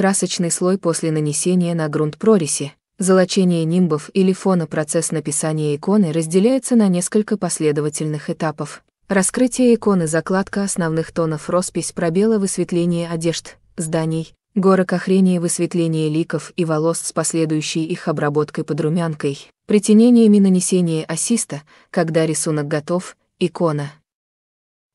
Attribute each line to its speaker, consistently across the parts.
Speaker 1: красочный слой после нанесения на грунт прориси, золочение нимбов или фона процесс написания иконы разделяется на несколько последовательных этапов. Раскрытие иконы, закладка основных тонов, роспись, пробелы, высветление одежд, зданий, горок охрения, высветление ликов и волос с последующей их обработкой под румянкой, притенениями нанесения ассиста, когда рисунок готов, икона.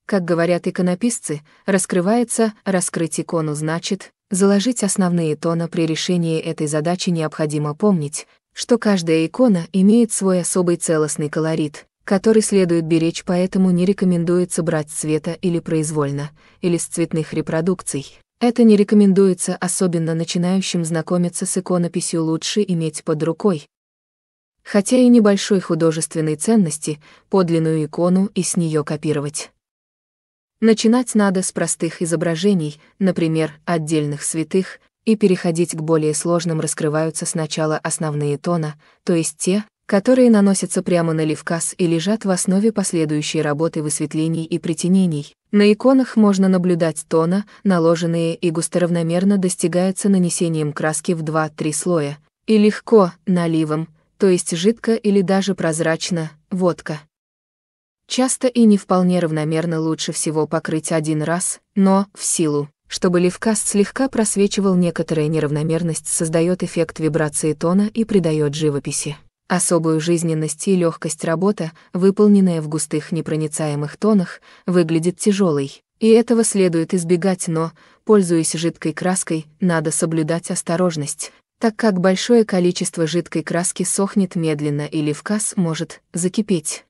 Speaker 1: Как говорят иконописцы, раскрывается, раскрыть икону значит, Заложить основные тона при решении этой задачи необходимо помнить, что каждая икона имеет свой особый целостный колорит, который следует беречь, поэтому не рекомендуется брать цвета или произвольно, или с цветных репродукций. Это не рекомендуется особенно начинающим знакомиться с иконописью лучше иметь под рукой. Хотя и небольшой художественной ценности, подлинную икону и с нее копировать. Начинать надо с простых изображений, например, отдельных святых, и переходить к более сложным раскрываются сначала основные тона, то есть те, которые наносятся прямо на левказ и лежат в основе последующей работы высветлений и притенений. На иконах можно наблюдать тона, наложенные и густоравномерно достигается нанесением краски в 2-3 слоя, и легко, наливом, то есть жидко или даже прозрачно, водка. Часто и не вполне равномерно лучше всего покрыть один раз, но, в силу, чтобы левкаст слегка просвечивал некоторая неравномерность, создает эффект вибрации тона и придает живописи. Особую жизненность и легкость работа, выполненная в густых непроницаемых тонах, выглядит тяжелой, и этого следует избегать, но, пользуясь жидкой краской, надо соблюдать осторожность, так как большое количество жидкой краски сохнет медленно и в может закипеть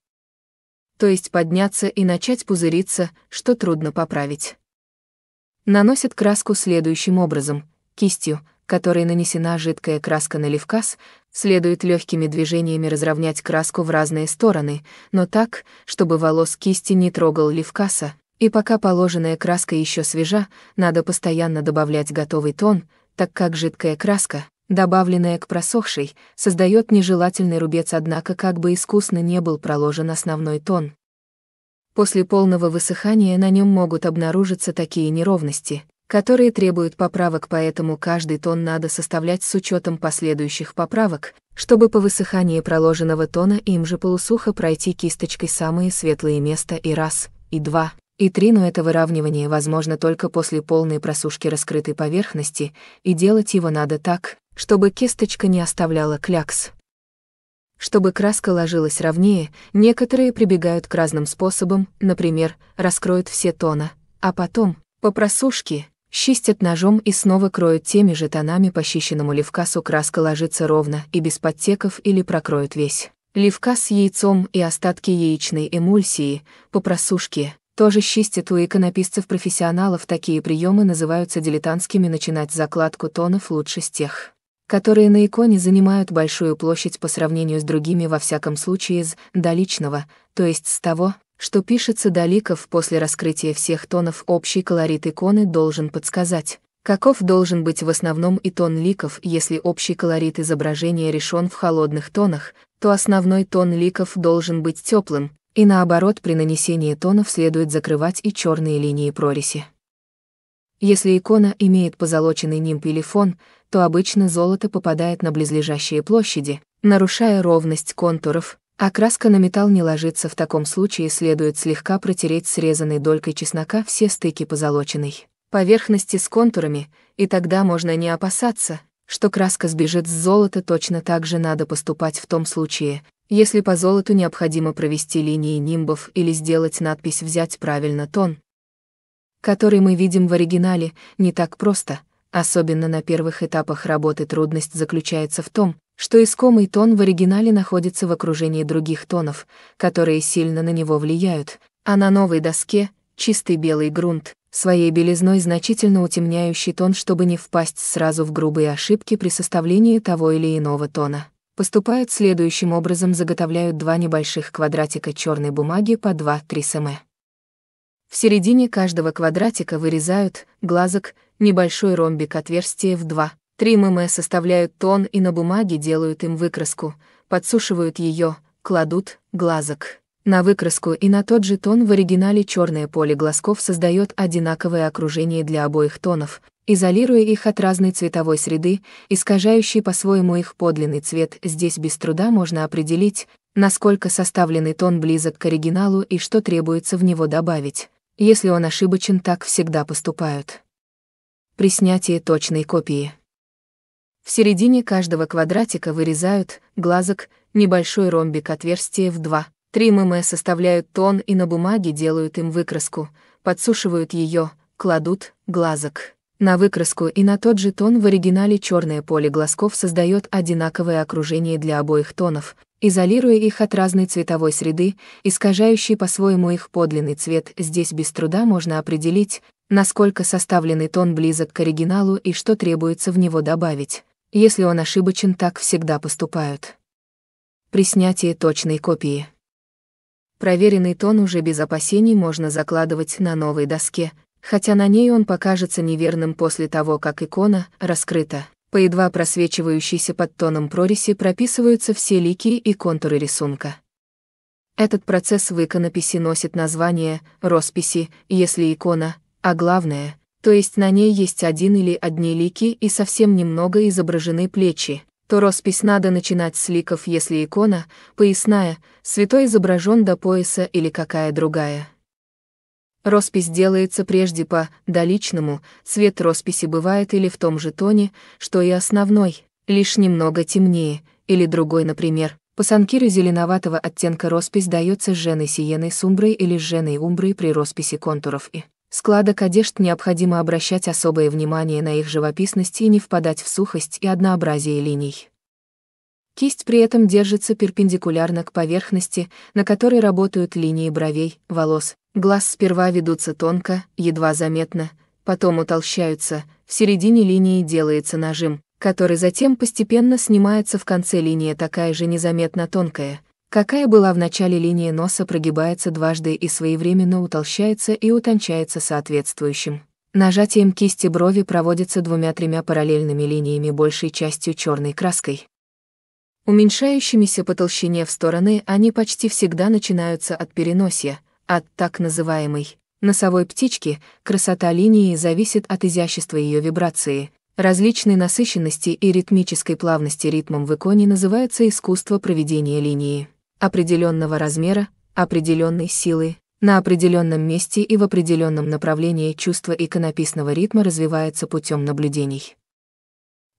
Speaker 1: то есть подняться и начать пузыриться, что трудно поправить. Наносят краску следующим образом, кистью, которой нанесена жидкая краска на левказ, следует легкими движениями разровнять краску в разные стороны, но так, чтобы волос кисти не трогал левкаса, и пока положенная краска еще свежа, надо постоянно добавлять готовый тон, так как жидкая краска, добавленная к просохшей, создает нежелательный рубец, однако как бы искусно не был проложен основной тон. После полного высыхания на нем могут обнаружиться такие неровности, которые требуют поправок, поэтому каждый тон надо составлять с учетом последующих поправок, чтобы по высыхании проложенного тона им же полусухо пройти кисточкой самые светлые места и раз, и два. И трину это выравнивание возможно только после полной просушки раскрытой поверхности, и делать его надо так, чтобы кисточка не оставляла клякс. Чтобы краска ложилась ровнее, некоторые прибегают к разным способам, например, раскроют все тона, а потом, по просушке, чистят ножом и снова кроют теми же тонами по чищенному левкасу краска ложится ровно и без подтеков или прокроют весь. Левкас с яйцом и остатки яичной эмульсии по просушке, тоже счистят у иконописцев-профессионалов такие приемы называются дилетантскими начинать закладку тонов лучше с тех, которые на иконе занимают большую площадь по сравнению с другими во всяком случае с «доличного», то есть с того, что пишется Доликов после раскрытия всех тонов общий колорит иконы должен подсказать, каков должен быть в основном и тон ликов, если общий колорит изображения решен в холодных тонах, то основной тон ликов должен быть теплым, и наоборот, при нанесении тонов следует закрывать и черные линии прорези. Если икона имеет позолоченный нимб или фон, то обычно золото попадает на близлежащие площади, нарушая ровность контуров, а краска на металл не ложится в таком случае следует слегка протереть срезанной долькой чеснока все стыки позолоченной поверхности с контурами, и тогда можно не опасаться, что краска сбежит с золота, точно так же надо поступать в том случае, если по золоту необходимо провести линии нимбов или сделать надпись «Взять правильно тон», который мы видим в оригинале, не так просто, особенно на первых этапах работы трудность заключается в том, что искомый тон в оригинале находится в окружении других тонов, которые сильно на него влияют, а на новой доске, чистый белый грунт, своей белизной значительно утемняющий тон, чтобы не впасть сразу в грубые ошибки при составлении того или иного тона. Поступают следующим образом заготовляют два небольших квадратика черной бумаги по 2-3 см. В середине каждого квадратика вырезают, глазок, небольшой ромбик отверстия в 2. 3 мм составляют тон и на бумаге делают им выкраску, подсушивают ее, кладут, глазок. На выкраску и на тот же тон в оригинале черное поле глазков создает одинаковое окружение для обоих тонов, изолируя их от разной цветовой среды, искажающей по-своему их подлинный цвет. Здесь без труда можно определить, насколько составленный тон близок к оригиналу и что требуется в него добавить. Если он ошибочен, так всегда поступают. При снятии точной копии. В середине каждого квадратика вырезают, глазок, небольшой ромбик отверстия в 2 Три мм составляют тон и на бумаге делают им выкраску, подсушивают ее, кладут глазок. На выкраску и на тот же тон в оригинале черное поле глазков создает одинаковое окружение для обоих тонов, изолируя их от разной цветовой среды, искажающей по-своему их подлинный цвет. Здесь без труда можно определить, насколько составленный тон близок к оригиналу и что требуется в него добавить. Если он ошибочен, так всегда поступают. При снятии точной копии. Проверенный тон уже без опасений можно закладывать на новой доске, хотя на ней он покажется неверным после того, как икона раскрыта. По едва просвечивающейся под тоном прореси прописываются все лики и контуры рисунка. Этот процесс в иконописи носит название «росписи», если икона, а главное, то есть на ней есть один или одни лики и совсем немного изображены плечи, то роспись надо начинать с ликов, если икона, поясная, святой изображен до пояса или какая другая. Роспись делается прежде по «доличному», цвет росписи бывает или в том же тоне, что и основной, лишь немного темнее, или другой, например. По санкиру зеленоватого оттенка роспись дается с женой сиеной с или с женой умброй при росписи контуров и складок одежд необходимо обращать особое внимание на их живописность и не впадать в сухость и однообразие линий. Кисть при этом держится перпендикулярно к поверхности, на которой работают линии бровей, волос. Глаз сперва ведутся тонко, едва заметно, потом утолщаются, в середине линии делается нажим, который затем постепенно снимается в конце линии такая же незаметно тонкая, какая была в начале линии носа, прогибается дважды и своевременно утолщается и утончается соответствующим. Нажатием кисти брови проводится двумя-тремя параллельными линиями большей частью черной краской. Уменьшающимися по толщине в стороны они почти всегда начинаются от переносия, от так называемой носовой птички, красота линии зависит от изящества ее вибрации, различной насыщенности и ритмической плавности ритмом в иконе называется искусство проведения линии определенного размера, определенной силы, на определенном месте и в определенном направлении чувство иконописного ритма развивается путем наблюдений.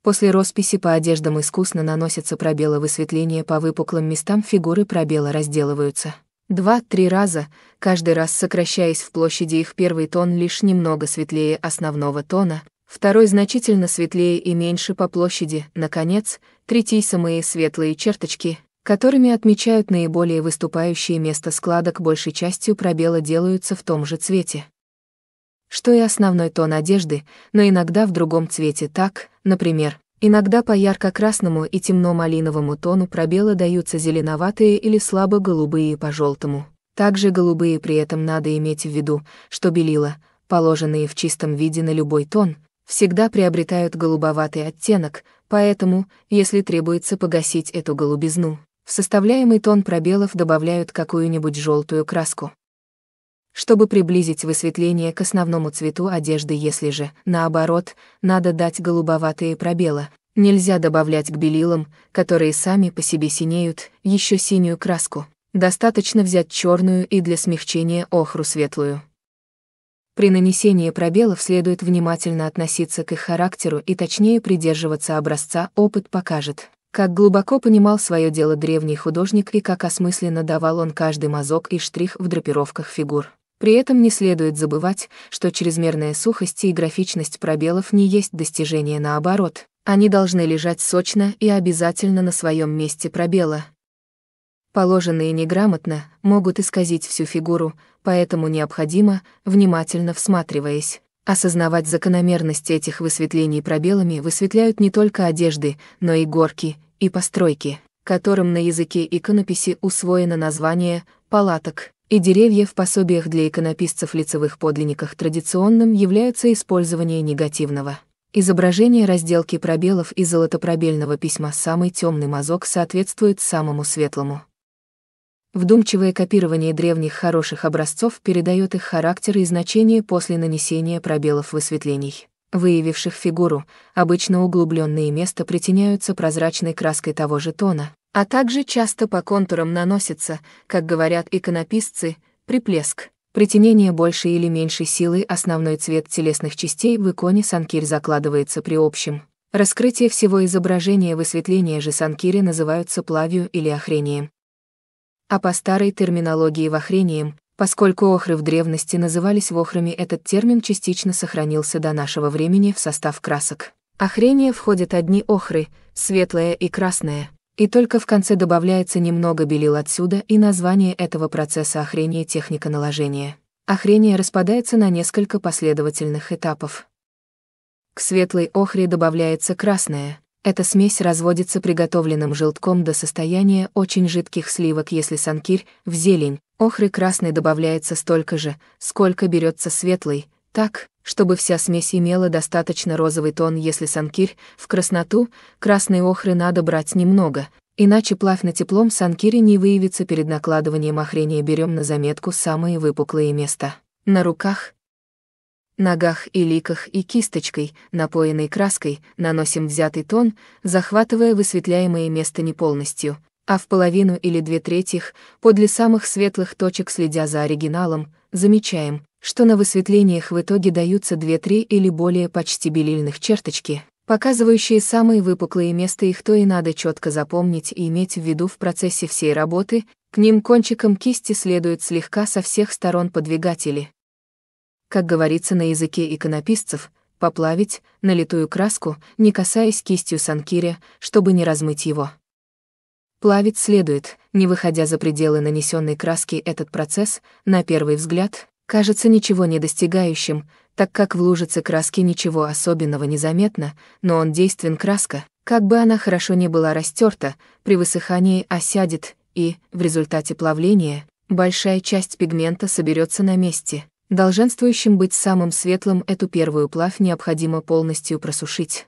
Speaker 1: После росписи по одеждам искусно наносятся пробелы высветления по выпуклым местам фигуры пробела разделываются. Два-три раза, каждый раз сокращаясь в площади их первый тон лишь немного светлее основного тона, второй значительно светлее и меньше по площади, наконец, третий самые светлые черточки, которыми отмечают наиболее выступающие места складок, большей частью пробелы делаются в том же цвете. Что и основной тон одежды, но иногда в другом цвете так, например, иногда по ярко-красному и темно-малиновому тону пробелы даются зеленоватые или слабо-голубые по желтому. Также голубые при этом надо иметь в виду, что белила, положенные в чистом виде на любой тон, всегда приобретают голубоватый оттенок, поэтому, если требуется погасить эту голубизну, в составляемый тон пробелов добавляют какую-нибудь желтую краску. Чтобы приблизить высветление к основному цвету одежды, если же, наоборот, надо дать голубоватые пробелы, нельзя добавлять к белилам, которые сами по себе синеют, еще синюю краску. Достаточно взять черную и для смягчения охру светлую. При нанесении пробелов следует внимательно относиться к их характеру и точнее придерживаться образца «Опыт покажет». Как глубоко понимал свое дело древний художник и как осмысленно давал он каждый мазок и штрих в драпировках фигур. При этом не следует забывать, что чрезмерная сухость и графичность пробелов не есть достижение наоборот. Они должны лежать сочно и обязательно на своем месте пробела. Положенные неграмотно могут исказить всю фигуру, поэтому необходимо, внимательно всматриваясь, осознавать закономерность этих высветлений пробелами высветляют не только одежды, но и горки, и постройки, которым на языке иконописи усвоено название «палаток», и деревья в пособиях для иконописцев лицевых подлинниках традиционным являются использование негативного. Изображение разделки пробелов и золотопробельного письма «Самый темный мазок» соответствует самому светлому. Вдумчивое копирование древних хороших образцов передает их характер и значение после нанесения пробелов высветлений выявивших фигуру, обычно углубленные места притеняются прозрачной краской того же тона, а также часто по контурам наносится, как говорят иконописцы, приплеск. Притенение большей или меньшей силы основной цвет телесных частей в иконе Санкирь закладывается при общем. Раскрытие всего изображения высветления же Санкири называются плавью или охрением. А по старой терминологии вахрением Поскольку охры в древности назывались вохрами, этот термин частично сохранился до нашего времени в состав красок. Охрение входят одни охры, светлое и красное, и только в конце добавляется немного белил отсюда и название этого процесса охрения техника наложения. Охрение распадается на несколько последовательных этапов. К светлой охре добавляется красное. Эта смесь разводится приготовленным желтком до состояния очень жидких сливок, если санкирь, в зелень, Охры красный добавляется столько же, сколько берется светлый, так, чтобы вся смесь имела достаточно розовый тон, если санкирь в красноту, красной охры надо брать немного, иначе плавно теплом санкире не выявится перед накладыванием охрения берем на заметку самые выпуклые места. На руках, ногах и ликах и кисточкой, напоенной краской, наносим взятый тон, захватывая высветляемое место не полностью, а в половину или две третьих, подле самых светлых точек следя за оригиналом, замечаем, что на высветлениях в итоге даются две-три или более почти белильных черточки, показывающие самые выпуклые места их то и надо четко запомнить и иметь в виду в процессе всей работы, к ним кончиком кисти следует слегка со всех сторон подвигать или, Как говорится на языке иконописцев, поплавить, налитую краску, не касаясь кистью санкиря, чтобы не размыть его. Плавить следует, не выходя за пределы нанесенной краски этот процесс, на первый взгляд, кажется ничего не достигающим, так как в лужице краски ничего особенного не заметно, но он действен краска, как бы она хорошо не была растерта, при высыхании осядет, и, в результате плавления, большая часть пигмента соберется на месте. Долженствующим быть самым светлым эту первую плавь необходимо полностью просушить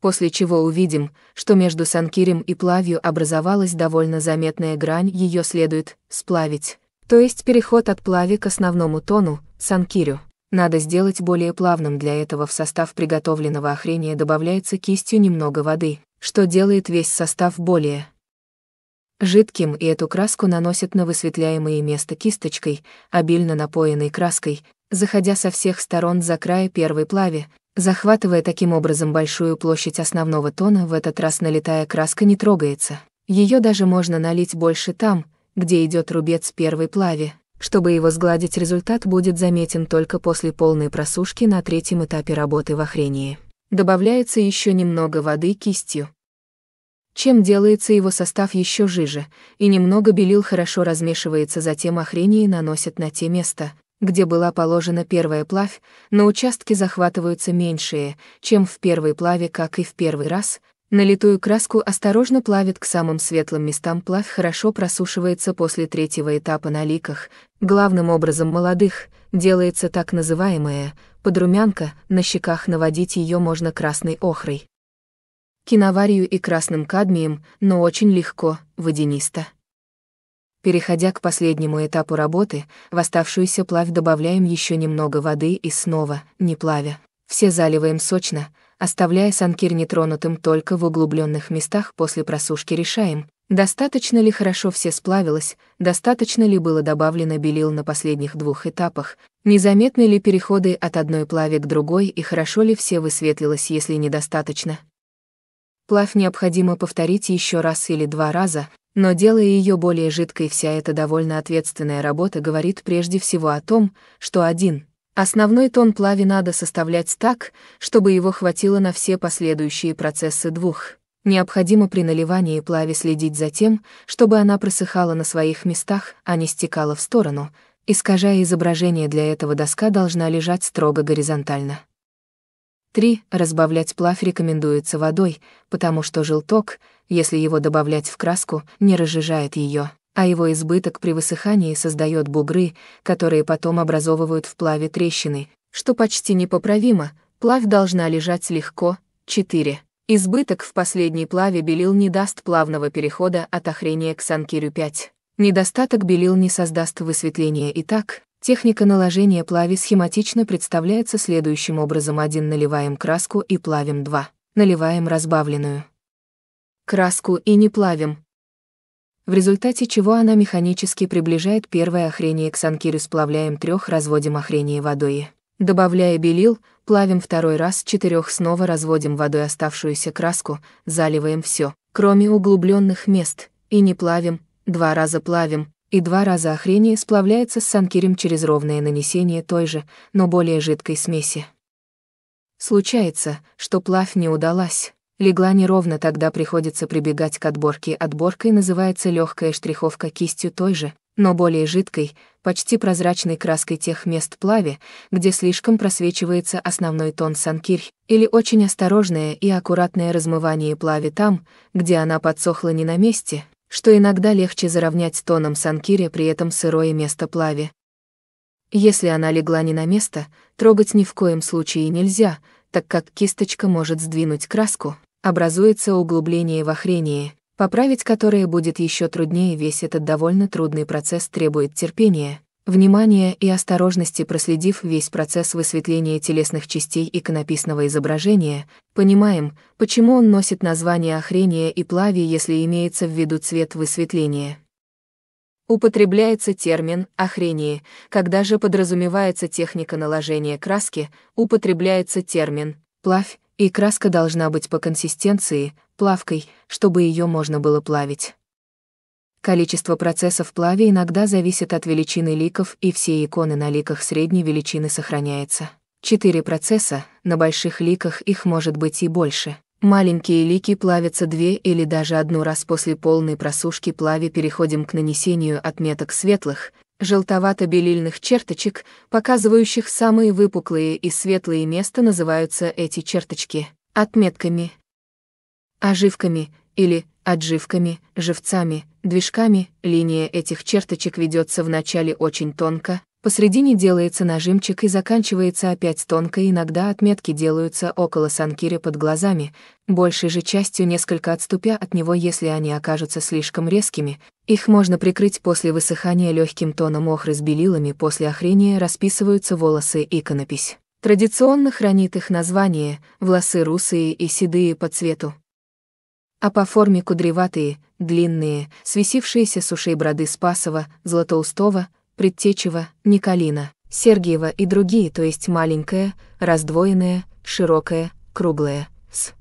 Speaker 1: после чего увидим, что между Санкирем и Плавью образовалась довольно заметная грань, ее следует сплавить. То есть переход от плави к основному тону, Санкирю, надо сделать более плавным для этого в состав приготовленного охрения добавляется кистью немного воды, что делает весь состав более жидким и эту краску наносят на высветляемое место кисточкой, обильно напоенной краской, заходя со всех сторон за края первой плави, захватывая таким образом большую площадь основного тона, в этот раз налетая краска не трогается. Ее даже можно налить больше там, где идет рубец первой плави. Чтобы его сгладить, результат будет заметен только после полной просушки на третьем этапе работы в охрении. Добавляется еще немного воды кистью. Чем делается его состав еще жиже, и немного белил хорошо размешивается, затем охрении наносят на те места, где была положена первая плавь, на участке захватываются меньшие, чем в первой плаве, как и в первый раз, налитую краску осторожно плавит к самым светлым местам плавь хорошо просушивается после третьего этапа на ликах, главным образом молодых, делается так называемая подрумянка, на щеках наводить ее можно красной охрой киноварию и красным кадмием, но очень легко, водянисто. Переходя к последнему этапу работы, в оставшуюся плавь добавляем еще немного воды и снова, не плавя, все заливаем сочно, оставляя санкир нетронутым только в углубленных местах после просушки решаем, достаточно ли хорошо все сплавилось, достаточно ли было добавлено белил на последних двух этапах, незаметны ли переходы от одной плави к другой и хорошо ли все высветлилось, если недостаточно. Плавь необходимо повторить еще раз или два раза, но делая ее более жидкой, вся эта довольно ответственная работа говорит прежде всего о том, что один — Основной тон плави надо составлять так, чтобы его хватило на все последующие процессы двух. Необходимо при наливании плави следить за тем, чтобы она просыхала на своих местах, а не стекала в сторону. Искажая изображение для этого доска должна лежать строго горизонтально. 3. Разбавлять плавь рекомендуется водой, потому что желток, если его добавлять в краску, не разжижает ее, а его избыток при высыхании создает бугры, которые потом образовывают в плаве трещины, что почти непоправимо, плавь должна лежать легко. 4. Избыток в последней плаве белил не даст плавного перехода от охрения к санкирю 5. Недостаток белил не создаст высветления и так, Техника наложения плави схематично представляется следующим образом. 1. Наливаем краску и плавим. 2. Наливаем разбавленную краску и не плавим. В результате чего она механически приближает первое охрение к санкирю. Сплавляем трех, разводим охрение водой. Добавляя белил, плавим второй раз четырех, снова разводим водой оставшуюся краску, заливаем все, кроме углубленных мест, и не плавим, два раза плавим, и два раза охрение сплавляется с санкирем через ровное нанесение той же, но более жидкой смеси. Случается, что плавь не удалась, легла неровно, тогда приходится прибегать к отборке. Отборкой называется легкая штриховка кистью той же, но более жидкой, почти прозрачной краской тех мест плави, где слишком просвечивается основной тон санкирь, или очень осторожное и аккуратное размывание плави там, где она подсохла не на месте, что иногда легче заровнять тоном санкире при этом сырое место плави. Если она легла не на место, трогать ни в коем случае нельзя, так как кисточка может сдвинуть краску, образуется углубление в охрении, поправить которое будет еще труднее весь этот довольно трудный процесс требует терпения, внимания и осторожности проследив весь процесс высветления телесных частей иконописного изображения, понимаем, почему он носит название охрения и плави, если имеется в виду цвет высветления. Употребляется термин «охрение», когда же подразумевается техника наложения краски, употребляется термин «плавь», и краска должна быть по консистенции, плавкой, чтобы ее можно было плавить. Количество процессов плави иногда зависит от величины ликов, и все иконы на ликах средней величины сохраняется. Четыре процесса, на больших ликах их может быть и больше. Маленькие лики плавятся две или даже одну раз после полной просушки плави переходим к нанесению отметок светлых, желтовато-белильных черточек, показывающих самые выпуклые и светлые места называются эти черточки отметками. Оживками, или отживками, живцами, движками, линия этих черточек ведется вначале очень тонко, посредине делается нажимчик и заканчивается опять тонко, иногда отметки делаются около санкиря под глазами, большей же частью несколько отступя от него, если они окажутся слишком резкими, их можно прикрыть после высыхания легким тоном охры с белилами, после охрения расписываются волосы и иконопись. Традиционно хранит их название, волосы русые и седые по цвету а по форме кудреватые, длинные, свисившиеся с ушей броды Спасова, Златоустова, Предтечева, Николина, Сергиева и другие, то есть маленькая, раздвоенная, широкая, круглая, с.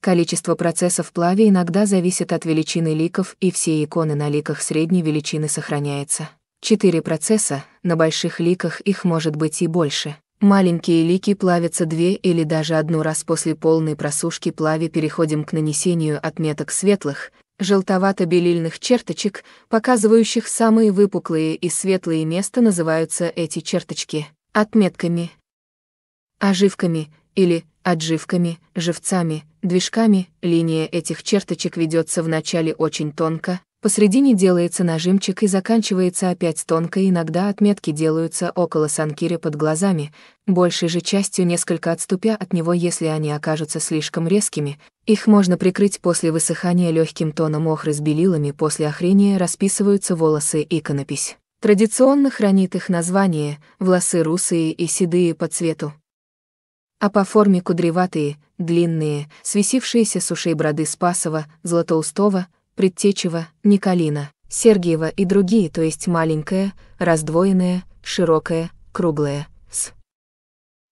Speaker 1: Количество процессов плави иногда зависит от величины ликов, и все иконы на ликах средней величины сохраняется. Четыре процесса, на больших ликах их может быть и больше. Маленькие лики плавятся две или даже одну раз после полной просушки плави переходим к нанесению отметок светлых, желтовато-белильных черточек, показывающих самые выпуклые и светлые места называются эти черточки отметками, оживками или отживками, живцами, движками, линия этих черточек ведется вначале очень тонко, Посредине делается нажимчик и заканчивается опять тонко, иногда отметки делаются около санкири под глазами, большей же частью несколько отступя от него, если они окажутся слишком резкими. Их можно прикрыть после высыхания легким тоном охры с белилами, после охрения расписываются волосы и иконопись. Традиционно хранит их название, волосы русые и седые по цвету. А по форме кудреватые, длинные, свисившиеся с ушей броды Спасова, Златоустова, Предтечева, Николина, Сергиева и другие, то есть маленькая, раздвоенная, широкая, круглая, с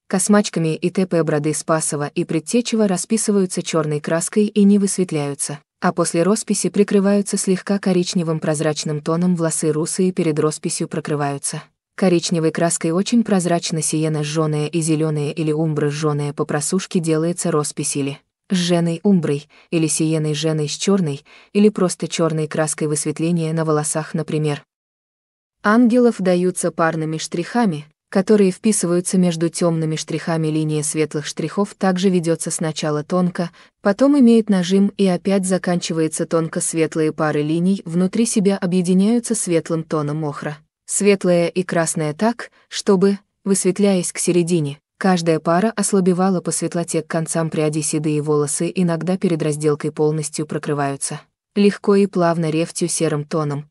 Speaker 1: космачками и т.п. броды Спасова и Предтечева расписываются черной краской и не высветляются, а после росписи прикрываются слегка коричневым прозрачным тоном волосы русые перед росписью прокрываются. Коричневой краской очень прозрачно сиена жжёная и зеленая или умбра жжёная по просушке делается роспись или с Женой Умброй, или Сиеной Женой с черной, или просто черной краской высветления на волосах, например. Ангелов даются парными штрихами, которые вписываются между темными штрихами линия светлых штрихов также ведется сначала тонко, потом имеет нажим и опять заканчивается тонко светлые пары линий внутри себя объединяются светлым тоном охра. Светлая и красная так, чтобы, высветляясь к середине, Каждая пара ослабевала по светлоте к концам пряди седые волосы, иногда перед разделкой полностью прокрываются. Легко и плавно рефтью серым тоном.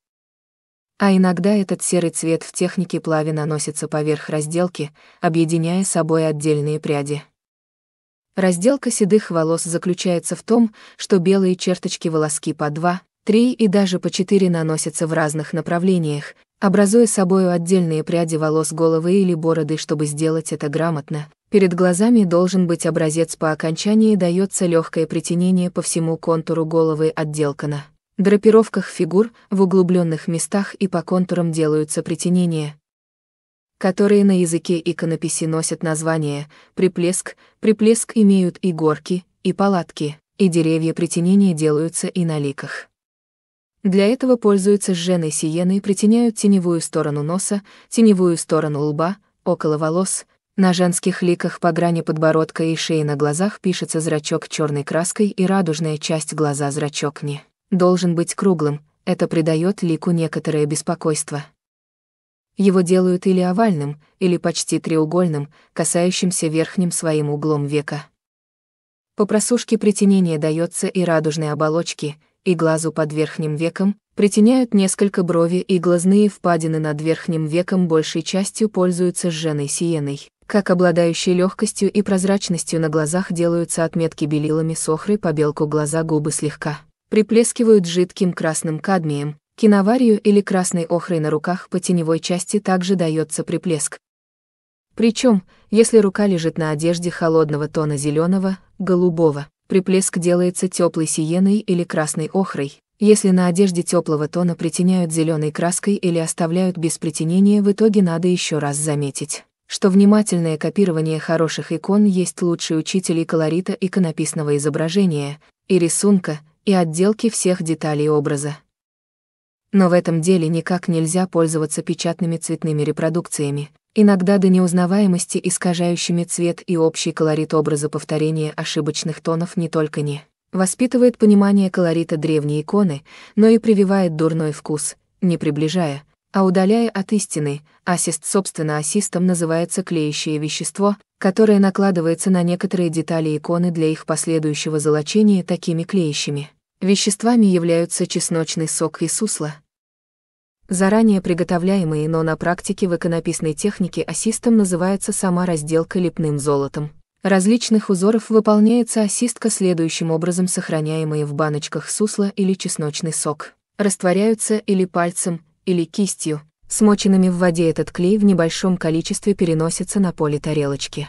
Speaker 1: А иногда этот серый цвет в технике плави наносится поверх разделки, объединяя собой отдельные пряди. Разделка седых волос заключается в том, что белые черточки волоски по два, три и даже по четыре наносятся в разных направлениях, образуя собою отдельные пряди волос головы или бороды, чтобы сделать это грамотно. Перед глазами должен быть образец по окончании дается легкое притенение по всему контуру головы отделкана. на драпировках фигур, в углубленных местах и по контурам делаются притенения, которые на языке иконописи носят название «приплеск», «приплеск» имеют и горки, и палатки, и деревья притенения делаются и на ликах. Для этого пользуются сженой сиены и притеняют теневую сторону носа, теневую сторону лба, около волос, на женских ликах по грани подбородка и шеи на глазах пишется зрачок черной краской и радужная часть глаза зрачок не должен быть круглым, это придает лику некоторое беспокойство. Его делают или овальным, или почти треугольным, касающимся верхним своим углом века. По просушке притенение дается и радужной оболочке, и глазу под верхним веком, притеняют несколько брови и глазные впадины над верхним веком большей частью пользуются сженой сиеной. Как обладающие легкостью и прозрачностью на глазах делаются отметки белилами сохры по белку глаза губы слегка. Приплескивают жидким красным кадмием, киноварью или красной охрой на руках по теневой части также дается приплеск. Причем, если рука лежит на одежде холодного тона зеленого, голубого, Приплеск делается теплой сиеной или красной охрой. Если на одежде теплого тона притеняют зеленой краской или оставляют без притенения, в итоге надо еще раз заметить, что внимательное копирование хороших икон есть лучший учитель и колорита иконописного изображения, и рисунка, и отделки всех деталей образа. Но в этом деле никак нельзя пользоваться печатными цветными репродукциями, иногда до неузнаваемости искажающими цвет и общий колорит образа повторения ошибочных тонов не только не воспитывает понимание колорита древней иконы, но и прививает дурной вкус, не приближая, а удаляя от истины, ассист собственно ассистом называется клеящее вещество, которое накладывается на некоторые детали иконы для их последующего золочения такими клеящими. Веществами являются чесночный сок и сусло, Заранее приготовляемые, но на практике в иконописной технике ассистом называется сама разделка лепным золотом. Различных узоров выполняется ассистка следующим образом сохраняемые в баночках сусло или чесночный сок. Растворяются или пальцем, или кистью. Смоченными в воде этот клей в небольшом количестве переносится на поле тарелочки.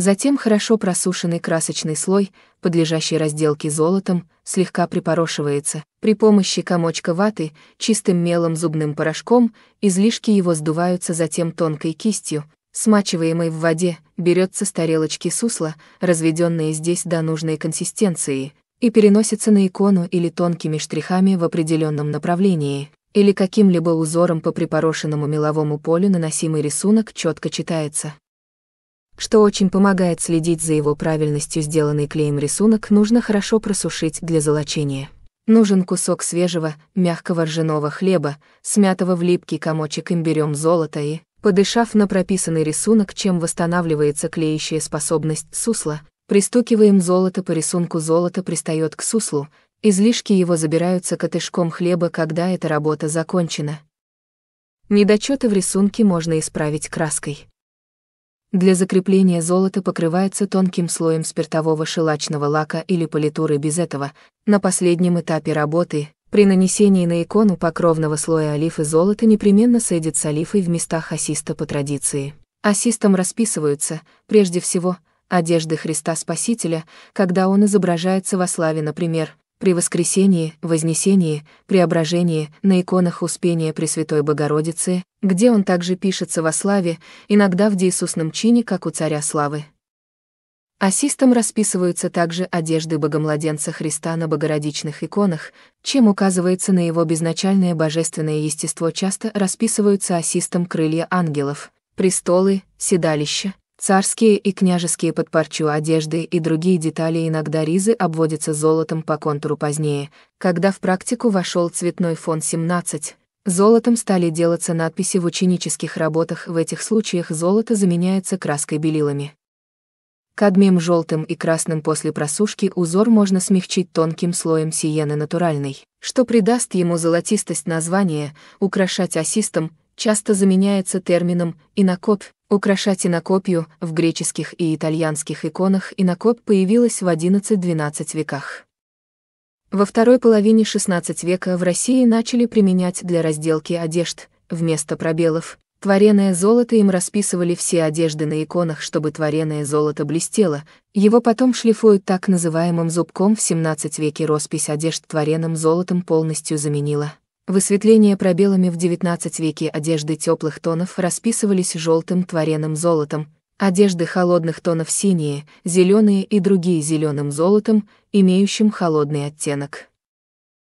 Speaker 1: Затем хорошо просушенный красочный слой, подлежащий разделке золотом, слегка припорошивается. При помощи комочка ваты, чистым мелом зубным порошком, излишки его сдуваются затем тонкой кистью, смачиваемой в воде, берется с тарелочки сусла, разведенные здесь до нужной консистенции, и переносится на икону или тонкими штрихами в определенном направлении, или каким-либо узором по припорошенному меловому полю наносимый рисунок четко читается что очень помогает следить за его правильностью. Сделанный клеем рисунок нужно хорошо просушить для золочения. Нужен кусок свежего, мягкого ржаного хлеба, смятого в липкий комочек имбирем золота и, подышав на прописанный рисунок, чем восстанавливается клеящая способность сусла, пристукиваем золото по рисунку золото пристает к суслу, излишки его забираются катышком хлеба, когда эта работа закончена. Недочеты в рисунке можно исправить краской. Для закрепления золото покрывается тонким слоем спиртового шелачного лака или политуры без этого. На последнем этапе работы, при нанесении на икону покровного слоя олифы золото непременно сойдет с олифой в местах ассиста по традиции. Асистом расписываются, прежде всего, одежды Христа Спасителя, когда он изображается во славе, например, при воскресении, вознесении, преображении, на иконах Успения Пресвятой Богородицы, где он также пишется во славе, иногда в деисусном чине, как у царя славы. Асистом расписываются также одежды богомладенца Христа на богородичных иконах, чем указывается на его безначальное божественное естество часто расписываются асистом крылья ангелов, престолы, седалища, Царские и княжеские под одежды и другие детали иногда ризы обводятся золотом по контуру позднее, когда в практику вошел цветной фон 17. Золотом стали делаться надписи в ученических работах, в этих случаях золото заменяется краской-белилами. Кадмием желтым и красным после просушки узор можно смягчить тонким слоем сиены натуральной, что придаст ему золотистость названия, украшать осистом часто заменяется термином «инокоп». Украшать инокопию в греческих и итальянских иконах инокоп появилась в 11-12 веках. Во второй половине XVI века в России начали применять для разделки одежд, вместо пробелов, твореное золото им расписывали все одежды на иконах, чтобы твореное золото блестело, его потом шлифуют так называемым зубком в 17 веке роспись одежд творенным золотом полностью заменила Высветления пробелами в XIX веке одежды теплых тонов расписывались желтым творенным золотом, одежды холодных тонов синие, зеленые и другие зеленым золотом, имеющим холодный оттенок.